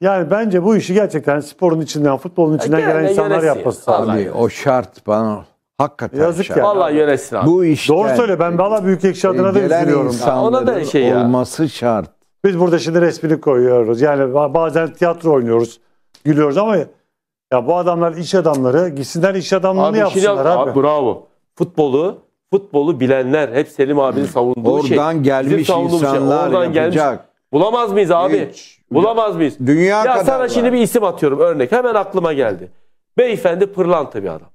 Yani bence bu işi gerçekten sporun içinden, futbolun içinden gelen insanlar yapması lazım. Abi o şart bana hakikaten Yazık şart. ya. Vallahi yönetsin abi. Bu işten Doğru söyle ben valla e, ekşi adına da üzülüyorum. Ona da şey ya. olması şart. Biz burada şimdi resmini koyuyoruz. Yani bazen tiyatro oynuyoruz, gülüyoruz ama ya bu adamlar iş adamları gitsinler iş adamlığını Abi şimdi- şey yapsınlar abi. bravo. Futbolu futbolu bilenler hep Selim abinin savunduğu şey. Oradan gelmiş savunduğumuz şey. insanlar Oradan gelmiş- Bulamaz mıyız abi? Hiç. Bulamaz mıyız? Dünya ya kadar sana var. şimdi bir isim atıyorum örnek. Hemen aklıma geldi. Beyefendi pırlanta bir adam.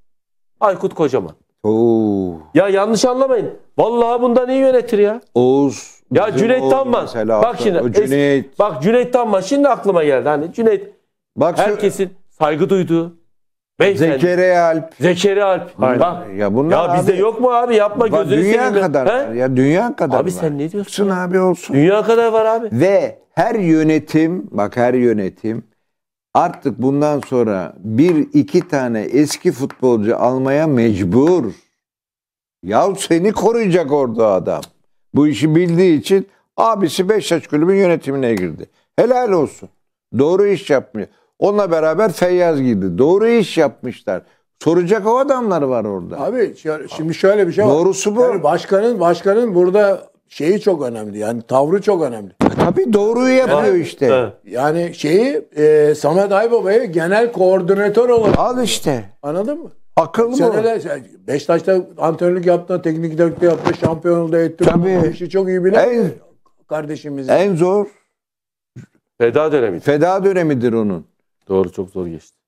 Aykut Kocaman. Oo. Ya yanlış anlamayın. Vallahi bundan iyi yönetir ya? Oğuz. Ya Cüneyt Tanman. Bak şimdi. Cüneyt. Es, bak Cüneyt Tanman şimdi aklıma geldi. Hani Cüneyt Bak herkesin saygı duyduğu, Beyefendi. Zekeriya Alp. Zekeriya Alp. Bak. Ya, bunlar ya bizde abi, yok mu abi? Yapma bak, gözünü Dünya seninle. kadar var. Ya dünya kadar Abi var. sen ne diyorsun? Olsun abi olsun. Dünya kadar var abi. Ve her yönetim, bak her yönetim artık bundan sonra bir iki tane eski futbolcu almaya mecbur. Ya seni koruyacak orada adam. Bu işi bildiği için abisi Beşiktaş kulübün yönetimine girdi. Helal olsun. Doğru iş yapmıyor. Onunla beraber Feyyaz girdi. Doğru iş yapmışlar. Soracak o adamlar var orada. Abi şimdi şöyle bir şey var. Doğrusu bu. Yani başkanın başkanın burada şeyi çok önemli. Yani tavrı çok önemli. E, tabii doğruyu yapıyor evet. işte. Evet. Yani şeyi e, Samet Aybaba'yı genel koordinatör olarak. Al işte. Anladın mı? Akıllı mı? Seneler, Beşiktaş'ta antrenörlük yaptı, teknik direktör yaptı, şampiyonluğu etti. Tabii. Bu işi çok iyi bilen en, kardeşimiz. En zor. Feda dönemi. Feda dönemidir onun. Doğru çok zor geçti.